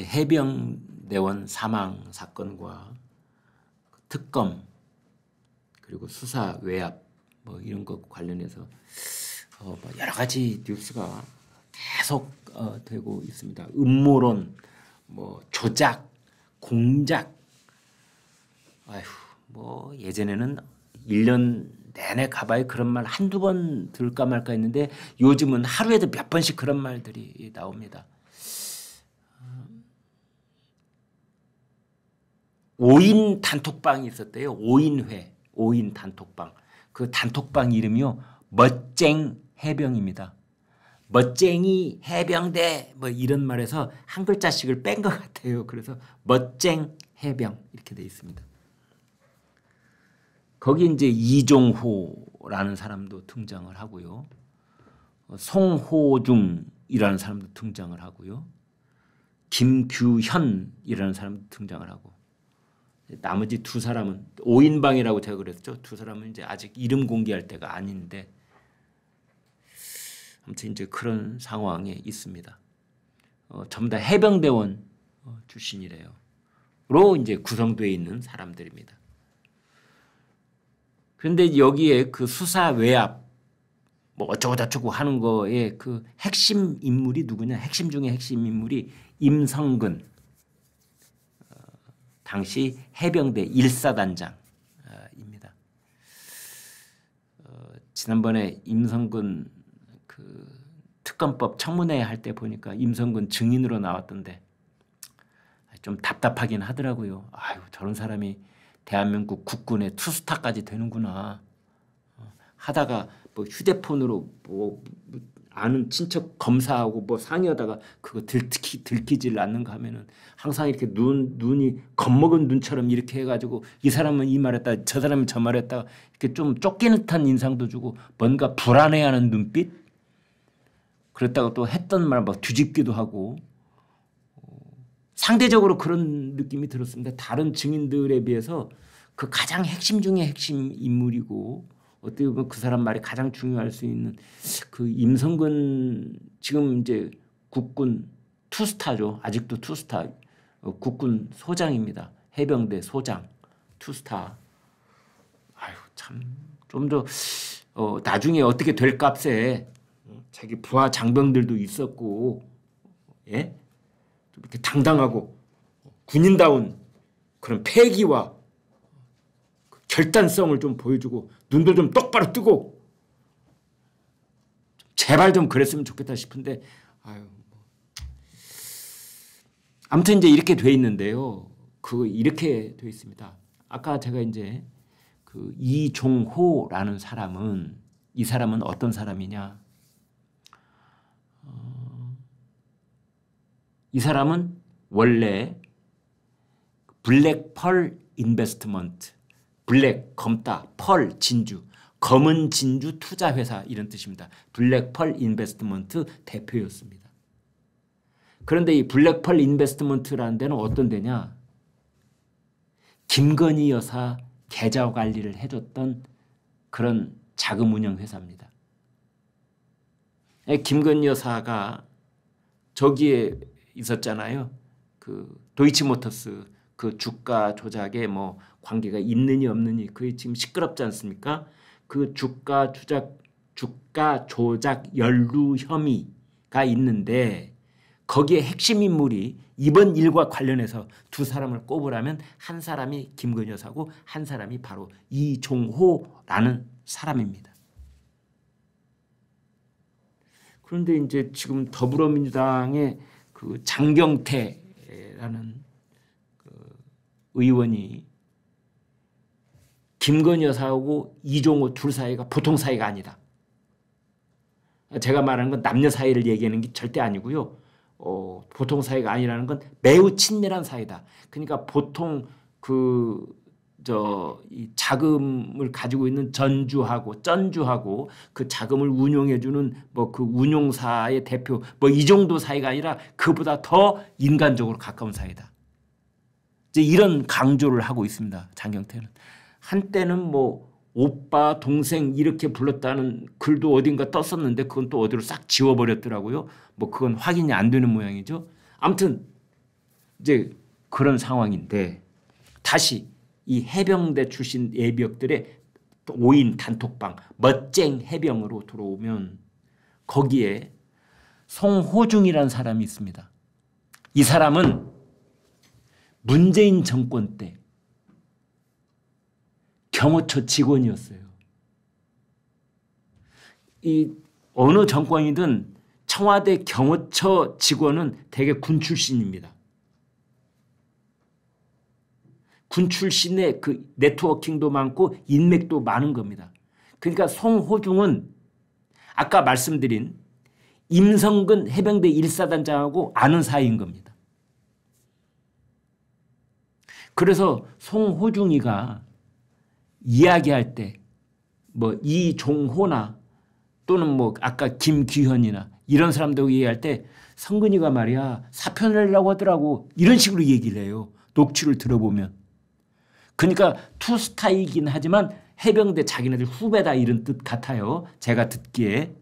이제 해병대원 사망 사건과 특검 그리고 수사 외압 뭐 이런 것 관련해서 어뭐 여러 가지 뉴스가 계속 어 되고 있습니다. 음모론, 뭐 조작, 공작, 아휴 뭐 예전에는 1년 내내 가봐야 그런 말 한두 번 들까 말까 했는데 요즘은 하루에도 몇 번씩 그런 말들이 나옵니다. 5인 단톡방이 있었대요. 5인회, 5인 단톡방. 그 단톡방 이름이요. 멋쟁 해병입니다. 멋쟁이 해병대 뭐 이런 말에서 한 글자씩을 뺀 것 같아요. 그래서 멋쟁 해병 이렇게 돼 있습니다. 거기 이제 이종호라는 사람도 등장을 하고요. 어, 송호중이라는 사람도 등장을 하고요. 김규현이라는 사람도 등장을 하고 나머지 두 사람은 5인방이라고 제가 그랬죠. 두 사람은 이제 아직 이름 공개할 때가 아닌데 아무튼 이제 그런 상황에 있습니다. 어, 전부 다 해병대원 어, 출신이래요. 로 이제 구성되어 있는 사람들입니다. 그런데 여기에 그 수사 외압 뭐 어쩌고 저쩌고 하는 거에 그 핵심 인물이 누구냐 핵심 중에 핵심 인물이 임성근 당시 해병대 1사단장입니다 어, 어, 지난번에 임성근 그 특검법 청문회 할 때 보니까 임성근 증인으로 나왔던데 좀 답답하긴 하더라고요. 아유 저런 사람이 대한민국 국군의 투수타까지 되는구나. 어, 하다가 뭐 휴대폰으로 뭐 아는 친척 검사하고 뭐 상의하다가 그거 들키, 들키질 않는가 하면은 항상 이렇게 눈, 눈이 겁먹은 눈처럼 이렇게 해가지고 이 사람은 이 말했다 저 사람은 저 말했다 이렇게 좀 쫓기는 듯한 인상도 주고 뭔가 불안해하는 눈빛 그랬다가 또 했던 말막 뒤집기도 하고 어, 상대적으로 그런 느낌이 들었습니다. 다른 증인들에 비해서 그 가장 핵심 중에 핵심 인물이고 어떻게 보면 그 사람 말이 가장 중요할 수 있는 그 임성근 지금 이제 국군 투스타죠. 아직도 투스타 어, 국군 소장입니다. 해병대 소장 투스타. 아유 참 좀더 어, 나중에 어떻게 될 값에 어, 자기 부하 장병들도 있었고 예 이렇게 당당하고 군인다운 그런 패기와 결단성을 좀 보여주고 눈도 좀 똑바로 뜨고 제발 좀 그랬으면 좋겠다 싶은데 아유 뭐. 아무튼 이제 이렇게 돼 있는데요. 그 이렇게 돼 있습니다. 아까 제가 이제 그 이종호라는 사람은 이 사람은 어떤 사람이냐? 어, 이 사람은 원래 블랙펄 인베스트먼트 블랙, 검다, 펄, 진주, 검은 진주 투자회사 이런 뜻입니다. 블랙펄 인베스트먼트 대표였습니다. 그런데 이 블랙펄 인베스트먼트라는 데는 어떤 데냐? 김건희 여사 계좌 관리를 해줬던 그런 자금 운영 회사입니다. 예, 김건희 여사가 저기에 있었잖아요. 그 도이치모터스 그 주가 조작에 뭐 관계가 있느니 없느니 그게 지금 시끄럽지 않습니까? 그 주가 조작 주가 조작 연루 혐의가 있는데 거기에 핵심 인물이 이번 일과 관련해서 두 사람을 꼽으라면 한 사람이 김건 여사고 한 사람이 바로 이종호라는 사람입니다. 그런데 이제 지금 더불어민주당의 그 장경태라는 의원이 김건희 여사하고 이종호 둘 사이가 보통 사이가 아니다. 제가 말하는 건 남녀 사이를 얘기하는 게 절대 아니고요. 어, 보통 사이가 아니라는 건 매우 친밀한 사이다. 그러니까 보통 그저 자금을 가지고 있는 전주하고 전주하고 그 자금을 운용해주는 뭐 그 운용사의 대표 뭐 이 정도 사이가 아니라 그보다 더 인간적으로 가까운 사이다. 이제 이런 강조를 하고 있습니다. 장경태는 한때는 뭐 오빠 동생 이렇게 불렀다는 글도 어딘가 떴었는데 그건 또 어디로 싹 지워버렸더라고요. 뭐 그건 확인이 안 되는 모양이죠. 아무튼 이제 그런 상황인데 다시 이 해병대 출신 예비역들의 5인 단톡방 멋쟁 해병으로 들어오면 거기에 송호중이라는 사람이 있습니다. 이 사람은 문재인 정권 때 경호처 직원이었어요. 이 어느 정권이든 청와대 경호처 직원은 대개 군 출신입니다. 군 출신의 그 네트워킹도 많고 인맥도 많은 겁니다. 그러니까 송호중은 아까 말씀드린 임성근 해병대 1사단장하고 아는 사이인 겁니다. 그래서 송호중이가 이야기할 때 뭐 이종호나 또는 뭐 아까 김기현이나 이런 사람들하고 얘기할 때 성근이가 말이야 사표를 내려고 하더라고 이런 식으로 얘기를 해요. 녹취를 들어보면. 그러니까 투스타이긴 하지만 해병대 자기네들 후배다 이런 뜻 같아요. 제가 듣기에.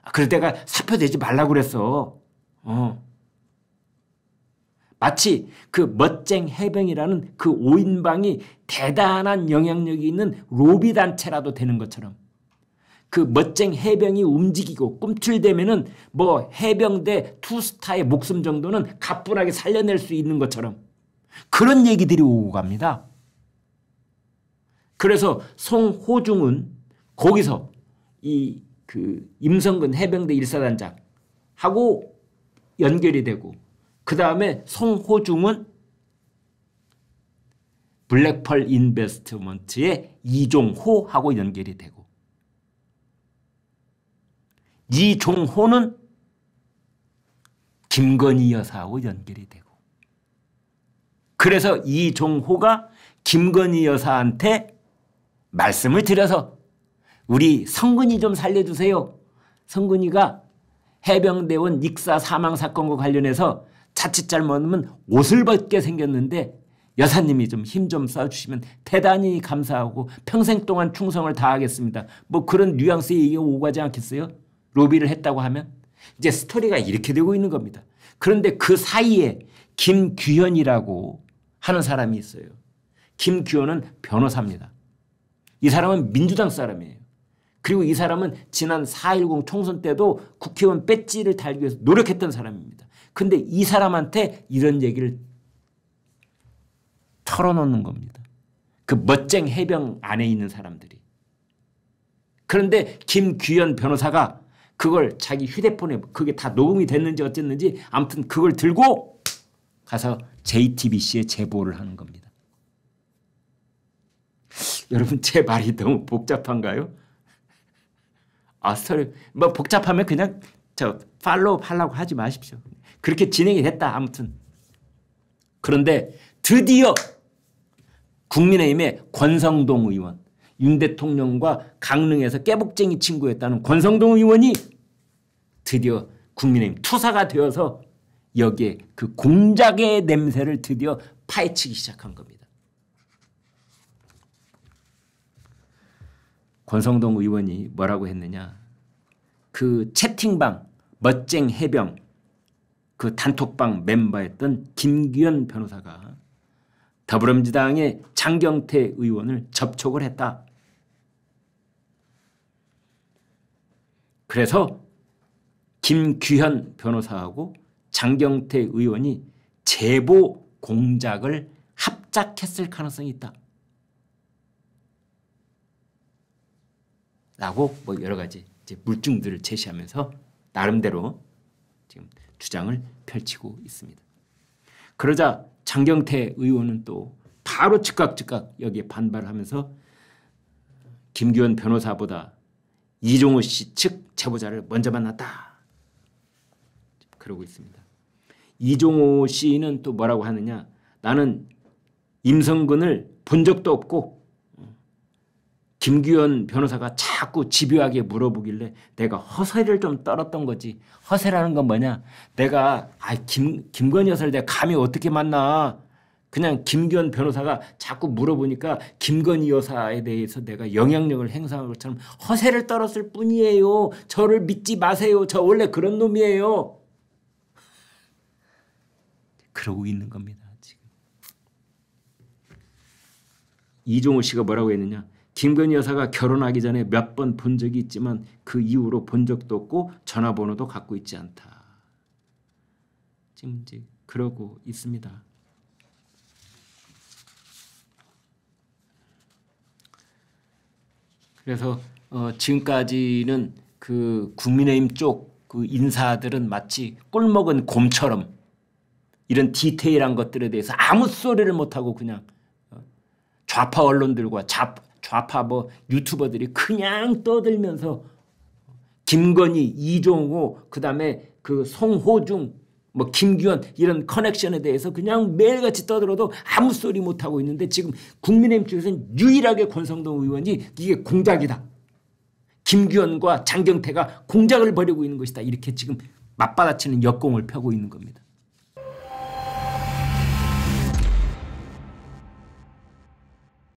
아, 그럴 때가 사표 내지 말라고 그랬어. 어. 마치 그 멋쟁 해병이라는 그 5인방이 대단한 영향력이 있는 로비 단체라도 되는 것처럼 그 멋쟁 해병이 움직이고 꿈틀대면은 뭐 해병대 투스타의 목숨 정도는 가뿐하게 살려낼 수 있는 것처럼 그런 얘기들이 오고 갑니다. 그래서 송호중은 거기서 이 그 임성근 해병대 일사단장하고 연결이 되고 그 다음에 송호중은 블랙펄 인베스트먼트의 이종호하고 연결이 되고 이종호는 김건희 여사하고 연결이 되고 그래서 이종호가 김건희 여사한테 말씀을 드려서 우리 성근이 좀 살려주세요. 성근이가 해병대원 익사 사망 사건과 관련해서 자칫 잘못하면 옷을 벗게 생겼는데 여사님이 좀 힘좀 좀 써주시면 대단히 감사하고 평생 동안 충성을 다하겠습니다. 뭐 그런 뉘앙스의 얘기가 오가지 않겠어요? 로비를 했다고 하면? 이제 스토리가 이렇게 되고 있는 겁니다. 그런데 그 사이에 김규현이라고 하는 사람이 있어요. 김규현은 변호사입니다. 이 사람은 민주당 사람이에요. 그리고 이 사람은 지난 4.10 총선 때도 국회의원 배지를 달기 위해서 노력했던 사람입니다. 근데 이 사람한테 이런 얘기를 털어놓는 겁니다. 그 멋쟁 해병 안에 있는 사람들이. 그런데 김규현 변호사가 그걸 자기 휴대폰에 그게 다 녹음이 됐는지 어쨌는지 아무튼 그걸 들고 가서 JTBC에 제보를 하는 겁니다. 여러분 제 말이 너무 복잡한가요? 아 스토리 뭐 복잡하면 그냥 저 팔로우 하려고 하지 마십시오. 그렇게 진행이 됐다. 아무튼. 그런데 드디어 국민의힘의 권성동 의원, 윤 대통령과 강릉에서 깨복쟁이 친구였다는 권성동 의원이 드디어 국민의힘 투사가 되어서 여기에 그 공작의 냄새를 드디어 파헤치기 시작한 겁니다. 권성동 의원이 뭐라고 했느냐. 그 채팅방 멋쟁 해병 그 단톡방 멤버였던 김규현 변호사가 더불어민주당의 장경태 의원을 접촉을 했다. 그래서 김규현 변호사하고 장경태 의원이 제보 공작을 합작했을 가능성이 있다. 라고 뭐 여러 가지 물증들을 제시하면서 나름대로 지금 주장을 펼치고 있습니다. 그러자 장경태 의원은 또 바로 즉각 즉각 여기에 반발하면서 김규현 변호사보다 이종호 씨 측 제보자를 먼저 만났다. 그러고 있습니다. 이종호 씨는 또 뭐라고 하느냐 나는 임성근을 본 적도 없고 김규현 변호사가 자꾸 집요하게 물어보길래 내가 허세를 좀 떨었던 거지. 허세라는 건 뭐냐? 내가 아 김 김건 여사를 내가 감히 어떻게 만나? 그냥 김규현 변호사가 자꾸 물어보니까 김건희 여사에 대해서 내가 영향력을 행사한 것처럼 허세를 떨었을 뿐이에요. 저를 믿지 마세요. 저 원래 그런 놈이에요. 그러고 있는 겁니다. 지금. 이종호 씨가 뭐라고 했느냐. 김건희 여사가 결혼하기 전에 몇 번 본 적이 있지만 그 이후로 본 적도 없고 전화번호도 갖고 있지 않다. 지금 이제 그러고 있습니다. 그래서 어 지금까지는 그 국민의힘 쪽 그 인사들은 마치 꿀먹은 곰처럼 이런 디테일한 것들에 대해서 아무 소리를 못하고 그냥 어, 좌파 언론들과 좌파 좌파 뭐 유튜버들이 그냥 떠들면서 김건희, 이종호, 그다음에 그 송호중, 뭐김규현 이런 커넥션에 대해서 그냥 매일같이 떠들어도 아무 소리 못 하고 있는데 지금 국민의힘 쪽에서는 유일하게 권성동 의원이 이게 공작이다. 김규현과 장경태가 공작을 벌이고 있는 것이다. 이렇게 지금 맞받아치는 역공을 펴고 있는 겁니다.